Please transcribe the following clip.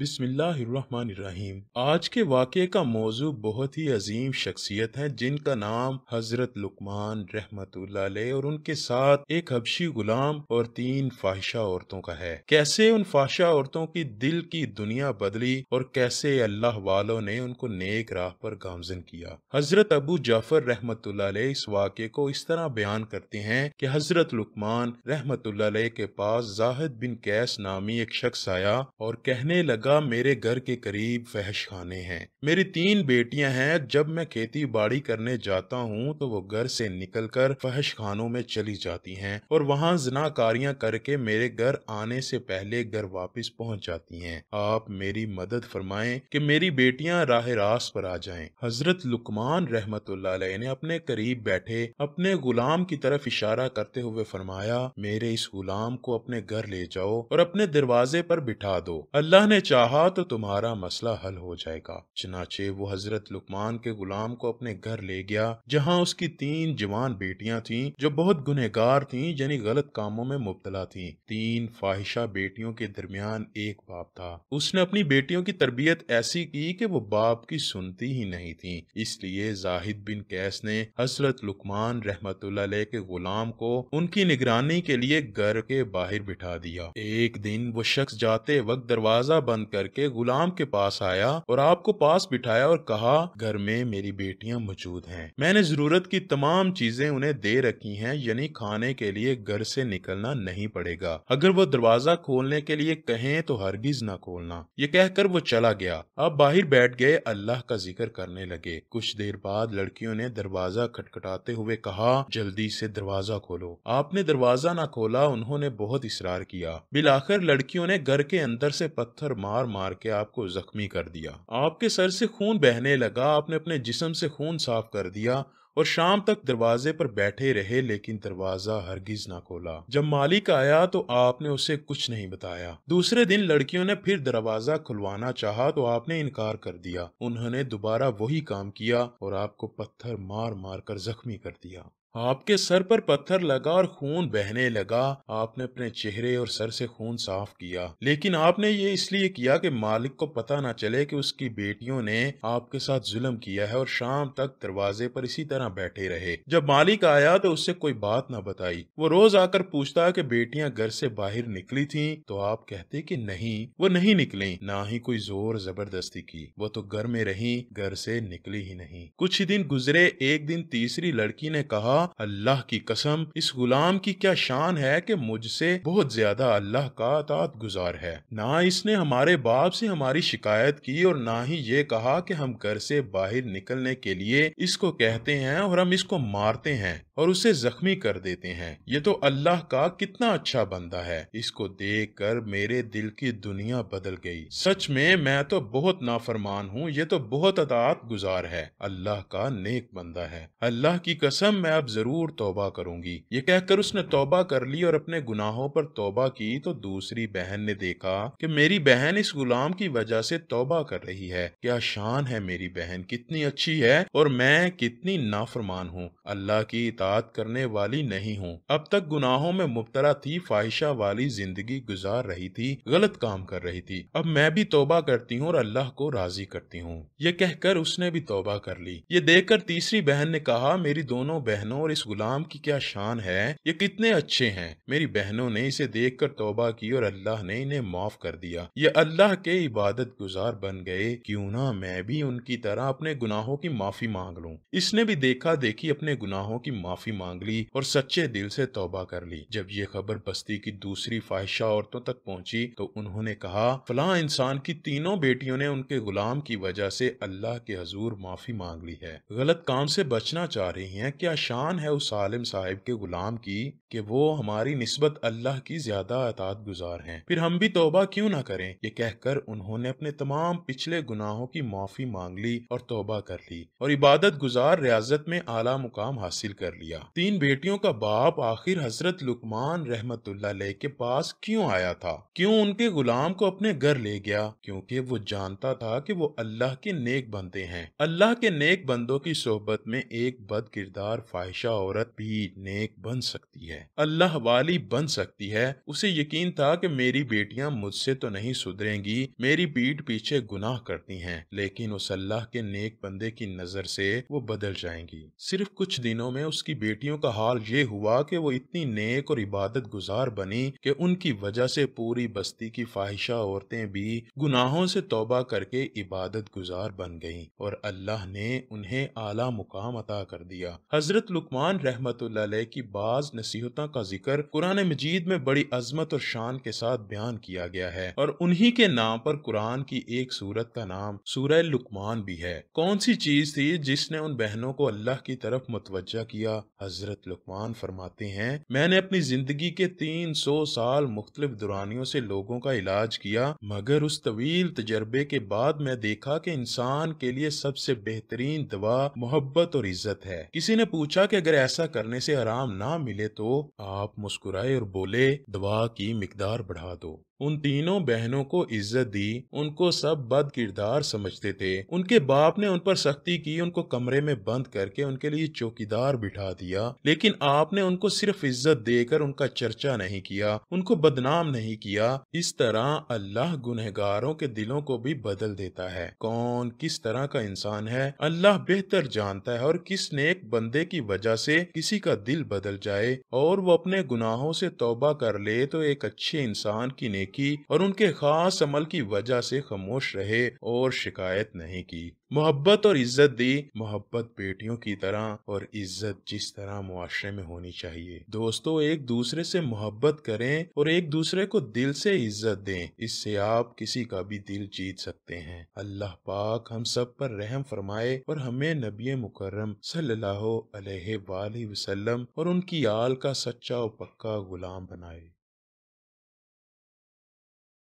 बिस्मिल्लाहिर्रहमानिर्रहीम आज के वाक़े का मौजू बहुत ही अजीम शख्सियत है जिनका नाम हज़रत लुकमान रहमत और उनके साथ एक हबशी गुलाम और तीन फाहिशा औरतों का है कैसे उन फाहिशा औरतों की दिल की दुनिया बदली और कैसे अल्लाह वालों ने उनको नेक राह पर गामजन किया हज़रत अबू जाफर रहमत इस वाक़े को इस तरह बयान करते हैं कि हज़रत लुकमान रहमत के पास जाहिद बिन कैस नामी एक शख्स आया और कहने लगा का मेरे घर के करीब फहश खाने हैं मेरी तीन बेटियां हैं जब मैं खेती बाड़ी करने जाता हूँ तो वो घर से निकल कर फहश खानों में चली जाती हैं और वहाँ जनाकारियां करके मेरे घर आने से पहले घर वापस पहुँच जाती हैं आप मेरी मदद फरमाएं कि मेरी बेटियां राह रास पर आ जाएं। हजरत लुकमान रहमत ने अपने करीब बैठे अपने गुलाम की तरफ इशारा करते हुए फरमाया मेरे इस गुलाम को अपने घर ले जाओ और अपने दरवाजे पर बिठा दो अल्लाह ने चाह चाहा तो तुम्हारा मसला हल हो जाएगा चनाचे वो हजरत लुकमान के गुलाम को अपने घर ले गया जहाँ उसकी तीन जवान बेटियां थीं जो बहुत गुनहगार थीं यानी गलत कामों में मुबतला थीं तीन फाहिशा बेटियों के दरमियान एक बाप था उसने अपनी बेटियों की तरबियत ऐसी की कि वो बाप की सुनती ही नहीं थी इसलिए जाहिद बिन कैस ने हजरत लुकमान रहमत के गुलाम को उनकी निगरानी के लिए घर के बाहर बिठा दिया एक दिन वो शख्स जाते वक्त दरवाजा बंद बंद करके गुलाम के पास आया और आपको पास बिठाया और कहा घर में मेरी बेटियां मौजूद हैं मैंने जरूरत की तमाम चीजें उन्हें दे रखी हैं यानी खाने के लिए घर से निकलना नहीं पड़ेगा अगर वो दरवाजा खोलने के लिए कहें तो हरगिज ना खोलना ये कहकर वो चला गया अब बाहर बैठ गए अल्लाह का जिक्र करने लगे कुछ देर बाद लड़कियों ने दरवाजा खटखटाते हुए कहा जल्दी से दरवाजा खोलो आपने दरवाजा ना खोला उन्होंने बहुत इसरार किया बिलाखिर लड़कियों ने घर के अंदर से पत्थर मार मार मार के आपको जख्मी कर दिया आपके सर से खून बहने लगा आपने अपने जिसम से खून साफ कर दिया और शाम तक दरवाजे पर बैठे रहे लेकिन दरवाजा हरगिज ना खोला जब मालिक आया तो आपने उसे कुछ नहीं बताया दूसरे दिन लड़कियों ने फिर दरवाजा खुलवाना चाहा तो आपने इनकार कर दिया उन्होंने दोबारा वही काम किया और आपको पत्थर मार मार कर जख्मी कर दिया आपके सर पर पत्थर लगा और खून बहने लगा आपने अपने चेहरे और सर से खून साफ किया लेकिन आपने ये इसलिए किया कि मालिक को पता ना चले कि उसकी बेटियों ने आपके साथ जुल्म किया है और शाम तक दरवाजे पर इसी तरह बैठे रहे जब मालिक आया तो उससे कोई बात ना बताई वो रोज आकर पूछता कि बेटियां घर से बाहर निकली थी तो आप कहते कि नहीं वो नहीं निकली ना ही कोई जोर जबरदस्ती की वो तो घर में रही घर से निकली ही नहीं कुछ ही दिन गुजरे एक दिन तीसरी लड़की ने कहा अल्लाह की कसम इस गुलाम की क्या शान है कि मुझसे बहुत ज्यादा अल्लाह का अतात गुजार है ना इसने हमारे बाप से हमारी शिकायत की और ना ही ये कहा कि हम घर से बाहर निकलने के लिए इसको कहते हैं और हम इसको मारते हैं और उसे जख्मी कर देते हैं ये तो अल्लाह का कितना अच्छा बंदा है इसको देख कर मेरे दिल की दुनिया बदल गई सच में मैं तो बहुत नाफरमान हूँ ये तो बहुत अदात गुजार है अल्लाह का नेक बंदा है अल्लाह की कसम मैं अब जरूर तोबा करूंगी ये कहकर उसने तोबा कर ली और अपने गुनाहों पर तोबा की तो दूसरी बहन ने देखा कि मेरी बहन इस गुलाम की वजह से तोबा कर रही है क्या शान है मेरी बहन कितनी अच्छी है और मैं कितनी नाफरमान हूँ अल्लाह की इता बात करने वाली नहीं हूँ अब तक गुनाहों में मुबतला थी फाहिशा वाली जिंदगी गुजार रही थी गलत काम कर रही थी अब मैं भी तोबा करती हूँ और अल्लाह को राजी करती हूँ ये कहकर उसने भी तोबा कर ली ये देखकर तीसरी बहन ने कहा मेरी दोनों बहनों और इस गुलाम की क्या शान है ये कितने अच्छे है मेरी बहनों ने इसे देख कर तोबा की और अल्लाह ने इन्हें माफ कर दिया ये अल्लाह के इबादत गुजार बन गए क्यूँ ना मैं भी उनकी तरह अपने गुनाहों की माफी मांग लूँ इसने भी देखा देखी अपने गुनाहों की माफी माफी मांग ली और सच्चे दिल से तौबा कर ली जब ये खबर बस्ती की दूसरी फाहिशा औरतों तक पहुंची तो उन्होंने कहा फला इंसान की तीनों बेटियों ने उनके गुलाम की वजह से अल्लाह के हजूर माफी मांग ली है गलत काम से बचना चाह रही है क्या शान है उस आलिम साहिब के गुलाम की कि वो हमारी नस्बत अल्लाह की ज्यादा अतात गुजार है फिर हम भी तोबा क्यूँ ना करें ये कहकर उन्होंने अपने तमाम पिछले गुनाहों की माफी मांग ली और तोबा कर ली और इबादत गुजार रियाजत में आला मुकाम हासिल कर लिया तीन बेटियों का बाप आखिर हजरत लुकमान रहमत के पास क्यों आया था क्यों उनके गुलाम को अपने घर ले गया क्योंकि वो जानता था कि वो अल्लाह के नेक बनते हैं अल्लाह के नेक बंदों की सोहबत में एक बद किरदार फाहिशा औरत भी नेक बन सकती है अल्लाह वाली बन सकती है उसे यकीन था की मेरी बेटिया मुझसे तो नहीं सुधरेंगी मेरी पीठ पीछे गुनाह करती है लेकिन उस अल्लाह के नेक बंदे की नजर से वो बदल जाएंगी सिर्फ कुछ दिनों में उसकी उसकी बेटियों का हाल ये हुआ कि वो इतनी नेक और इबादत गुजार बनी कि उनकी वजह से पूरी बस्ती की फाहिशा औरतें भी गुनाहों से तोबा करके इबादत गुजार बन गईं और अल्लाह ने उन्हें आला मुकाम अता कर दिया हजरत लुकमान रहमत की बाज नसीहतों का जिक्र कुरान मजीद में बड़ी अजमत और शान के साथ बयान किया गया है और उन्ही के नाम पर कुरान की एक सूरत का नाम सूरह लुकमान भी है कौन सी चीज थी जिसने उन बहनों को अल्लाह की तरफ मुतवजा किया हजरत लुकमान फरमाते हैं मैंने अपनी जिंदगी के 300 साल मुख्तलिफ दुरानियों से लोगों का इलाज किया मगर उस तवील तजर्बे के बाद मैं देखा कि इंसान के लिए सबसे बेहतरीन दवा मोहब्बत और इज्जत है किसी ने पूछा कि अगर ऐसा करने से आराम ना मिले तो आप मुस्कुराए और बोले दवा की मकदार बढ़ा दो उन तीनों बहनों को इज्जत दी उनको सब बद किरदार समझते थे उनके बाप ने उन पर सख्ती की उनको कमरे में बंद करके उनके लिए चौकीदार बिठा बढ़ा दिया लेकिन आपने उनको सिर्फ इज्जत देकर उनका चर्चा नहीं किया उनको बदनाम नहीं किया इस तरह अल्लाह गुनहगारों के दिलों को भी बदल देता है कौन किस तरह का इंसान है अल्लाह बेहतर जानता है और किस नेक बंदे की वजह से किसी का दिल बदल जाए और वो अपने गुनाहों से तोबा कर ले तो एक अच्छे इंसान की नेकी और उनके खास अमल की वजह से खामोश रहे और शिकायत नहीं की मोहब्बत और इज्जत दी मोहब्बत बेटियों की तरह और इज्जत जिस तरह मुआरे में होनी चाहिए दोस्तों एक दूसरे से मोहब्बत करें और एक दूसरे को दिल से इज्जत दें इससे आप किसी का भी दिल जीत सकते हैं अल्लाह पाक हम सब पर रहम फरमाए और हमें नबी मुकर्रम सल्लल्लाहु अलैहि वसल्लम और उनकी आल का सच्चा और पक्का गुलाम बनाए